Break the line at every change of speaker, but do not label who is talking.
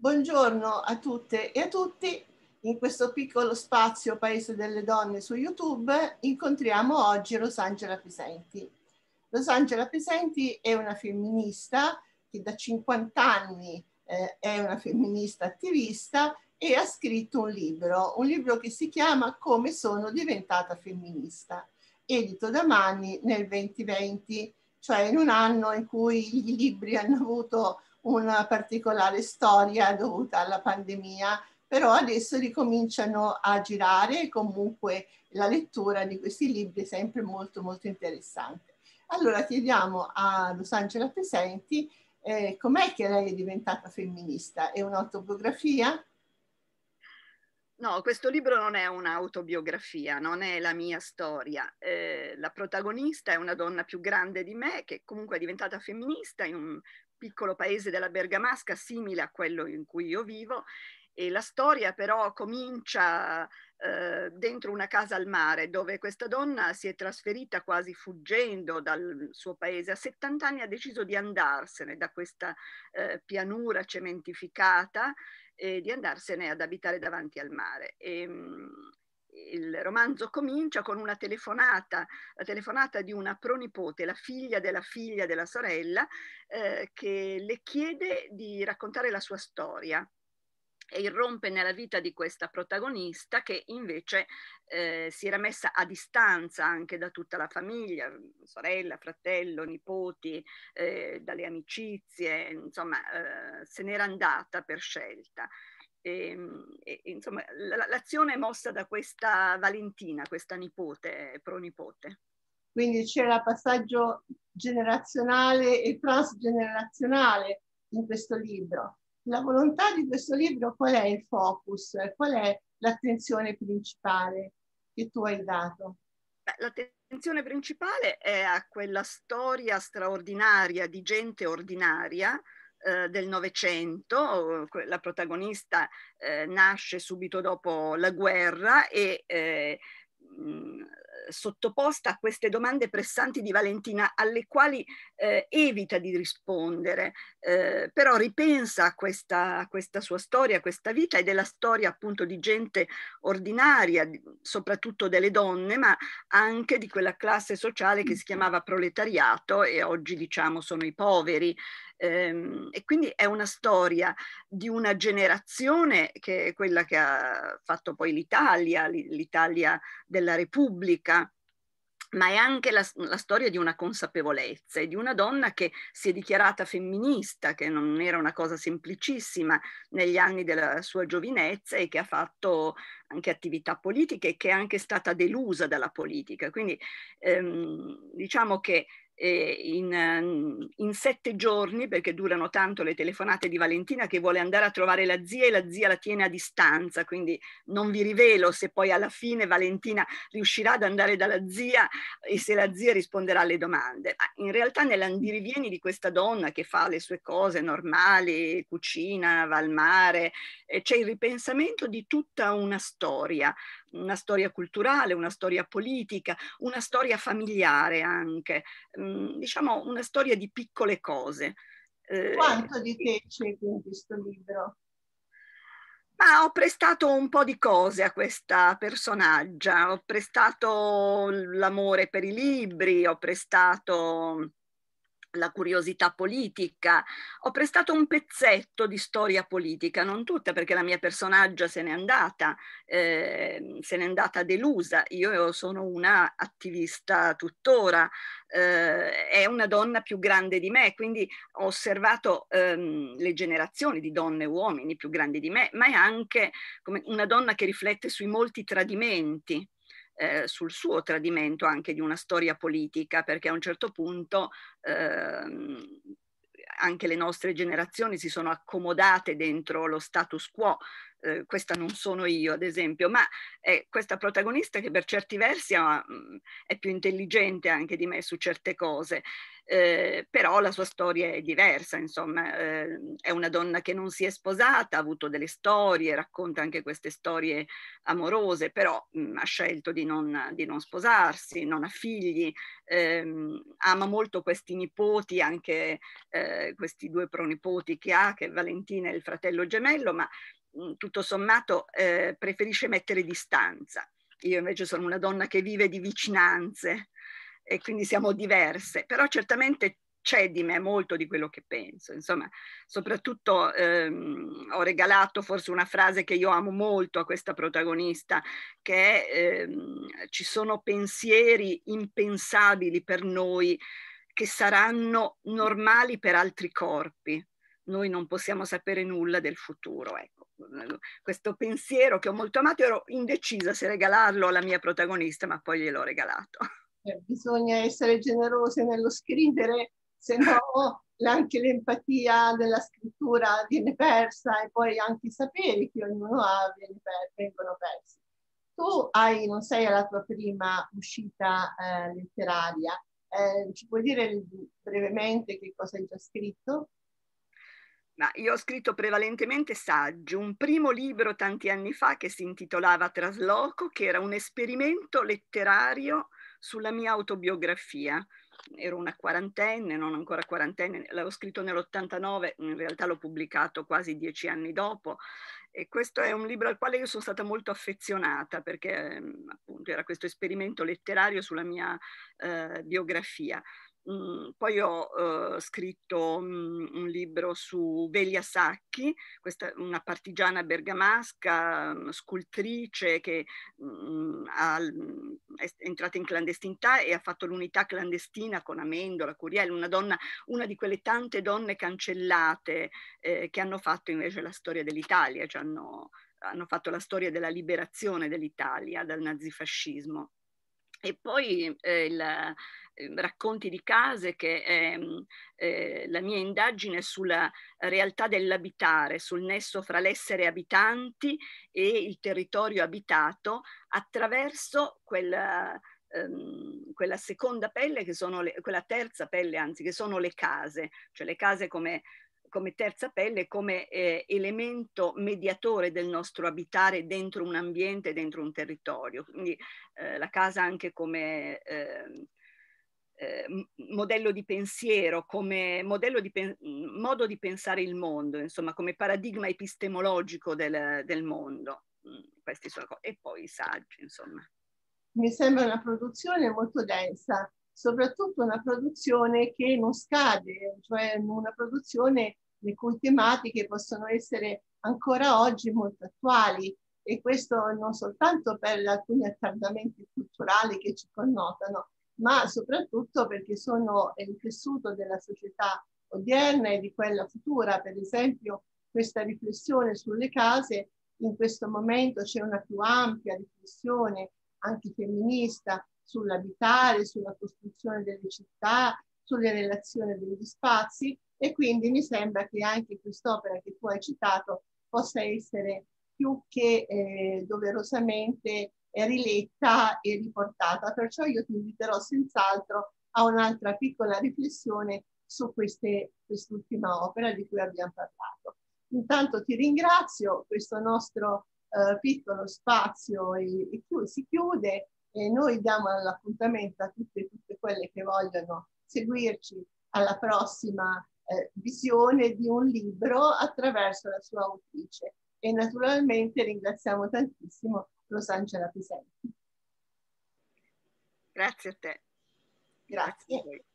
Buongiorno a tutte e a tutti. In questo piccolo spazio Paese delle Donne su YouTube incontriamo oggi Rosangela Pisenti. Rosangela Pisenti è una femminista che da 50 anni eh, è una femminista attivista e ha scritto un libro, un libro che si chiama Come sono diventata femminista, edito da Manni nel 2020, cioè in un anno in cui i libri hanno avuto una particolare storia dovuta alla pandemia, però adesso ricominciano a girare e comunque la lettura di questi libri è sempre molto molto interessante. Allora chiediamo a Lusangela Presenti eh, com'è che lei è diventata femminista? È un'autobiografia?
No, questo libro non è un'autobiografia, non è la mia storia. Eh, la protagonista è una donna più grande di me che comunque è diventata femminista in un piccolo paese della Bergamasca simile a quello in cui io vivo e la storia però comincia eh, dentro una casa al mare dove questa donna si è trasferita quasi fuggendo dal suo paese. A 70 anni ha deciso di andarsene da questa eh, pianura cementificata e di andarsene ad abitare davanti al mare. E, ehm, il romanzo comincia con una telefonata, la telefonata di una pronipote, la figlia della figlia della sorella, eh, che le chiede di raccontare la sua storia e irrompe nella vita di questa protagonista che invece eh, si era messa a distanza anche da tutta la famiglia, sorella, fratello, nipoti, eh, dalle amicizie, insomma eh, se n'era andata per scelta. Ehm, e, e, insomma, l'azione è mossa da questa Valentina, questa nipote, pronipote.
Quindi c'era passaggio generazionale e transgenerazionale in questo libro la volontà di questo libro qual è il focus, qual è l'attenzione principale che tu hai dato?
L'attenzione principale è a quella storia straordinaria di gente ordinaria eh, del Novecento, la protagonista eh, nasce subito dopo la guerra e eh, mh, sottoposta a queste domande pressanti di Valentina alle quali eh, evita di rispondere, eh, però ripensa a questa, a questa, sua storia, a questa vita e della storia appunto di gente ordinaria, soprattutto delle donne, ma anche di quella classe sociale che si chiamava proletariato e oggi diciamo sono i poveri. Ehm, e quindi è una storia di una generazione che è quella che ha fatto poi l'Italia, l'Italia della Repubblica ma è anche la, la, storia di una consapevolezza e di una donna che si è dichiarata femminista, che non era una cosa semplicissima negli anni della sua giovinezza e che ha fatto anche attività politiche e che è anche stata delusa dalla politica. Quindi ehm, diciamo che eh, in, eh, in, sette giorni, perché durano tanto le telefonate di Valentina, che vuole andare a trovare la zia e la zia la tiene a distanza, quindi non vi rivelo se poi alla fine Valentina riuscirà ad andare dalla zia e se la zia risponderà alle domande. Ma in realtà nell'andirivieni di questa donna che fa le sue cose normali, cucina, va al mare, eh, c'è il ripensamento di tutta una storia una storia culturale, una storia politica, una storia familiare anche, mm, diciamo una storia di piccole cose. Eh, Quanto di te c'è in questo libro? Ma ho prestato un po' di cose a questa personaggia, ho prestato l'amore per i libri, ho prestato la curiosità politica. Ho prestato un pezzetto di storia politica, non tutta perché la mia personaggia se n'è andata, eh, se n'è andata delusa. Io sono una attivista tuttora, eh, è una donna più grande di me, quindi ho osservato ehm, le generazioni di donne e uomini più grandi di me, ma è anche una donna che riflette sui molti tradimenti eh, sul suo tradimento anche di una storia politica, perché a un certo punto ehm, anche le nostre generazioni si sono accomodate dentro lo status quo eh, questa non sono io ad esempio, ma è questa protagonista che per certi versi ha, mm, è più intelligente anche di me su certe cose, eh, però la sua storia è diversa, insomma eh, è una donna che non si è sposata, ha avuto delle storie, racconta anche queste storie amorose, però mh, mm, ha scelto di non, di non, sposarsi, non ha figli, ehm, ama molto questi nipoti, anche eh, questi due pronipoti che ha, che è Valentina e il fratello gemello, ma Mm, tutto sommato eh, preferisce mettere distanza. Io invece sono una donna che vive di vicinanze e quindi siamo diverse, però certamente c'è di me molto di quello che penso. Insomma, soprattutto ehm, ho regalato forse una frase che io amo molto a questa protagonista, che è ehm, ci sono pensieri impensabili per noi che saranno normali per altri corpi. Noi non possiamo sapere nulla del futuro. Ecco questo pensiero che ho molto amato, ero indecisa se regalarlo alla mia protagonista, ma poi gliel'ho regalato.
Eh, bisogna essere generose nello scrivere, se no anche l'empatia della scrittura viene persa e poi anche i saperi che ognuno ha vengono persi. Tu hai, non sei alla tua prima uscita eh, letteraria, eh, ci puoi dire brevemente che cosa hai già scritto?
ma io ho scritto prevalentemente saggi, un primo libro tanti anni fa che si intitolava Trasloco, che era un esperimento letterario sulla mia autobiografia. Ero una quarantenne, non ancora quarantenne, l'avevo scritto nell'89, in realtà l'ho pubblicato quasi dieci anni dopo e questo è un libro al quale io sono stata molto affezionata perché mm, appunto era questo esperimento letterario sulla mia eh, biografia. Mhmm, poi ho eh, scritto mm, un libro su Velia Sacchi, questa, una partigiana bergamasca, mm, scultrice che ha, è entrata in clandestinità e ha fatto l'unità clandestina con Amendola, Curiel, una donna, una di quelle tante donne cancellate eh, che hanno fatto invece la storia dell'Italia, cioè hanno, hanno fatto la storia della liberazione dell'Italia dal nazifascismo. E poi eh, il, ehm, racconti di case che è ehm, eh, la mia indagine sulla realtà dell'abitare, sul nesso fra l'essere abitanti e il territorio abitato attraverso quella, ehm, quella seconda pelle che sono le, quella terza pelle anzi che sono le case, cioè le case come come terza pelle, come eh, elemento mediatore del nostro abitare dentro un ambiente, dentro un territorio. Quindi eh, la casa anche come ehm, eh, modello di pensiero, come modello di pen modo di pensare il mondo, insomma come paradigma epistemologico del, del mondo. Mm, e poi i saggi, insomma.
Mi sembra una produzione molto densa soprattutto una produzione che non scade, cioè una produzione le cui tematiche possono essere ancora oggi molto attuali e questo non soltanto per alcuni attardamenti culturali che ci connotano, ma soprattutto perché sono il tessuto della società odierna e di quella futura. Per esempio, questa riflessione sulle case, in questo momento c'è una più ampia riflessione anche femminista sull'abitare, sulla costruzione delle città, sulle relazioni degli spazi e quindi mi sembra che anche quest'opera che tu hai citato possa essere più che eh, doverosamente eh, riletta e riportata. Perciò io ti inviterò senz'altro a un'altra piccola riflessione su queste, quest'ultima opera di cui abbiamo parlato. Intanto ti ringrazio, questo nostro eh, piccolo spazio e, e chi, si chiude e noi diamo l'appuntamento a tutte e tutte quelle che vogliono seguirci alla prossima eh, visione di un libro attraverso la sua autrice. E naturalmente ringraziamo tantissimo Rosangela Pisenti. Grazie a te. Grazie. Grazie.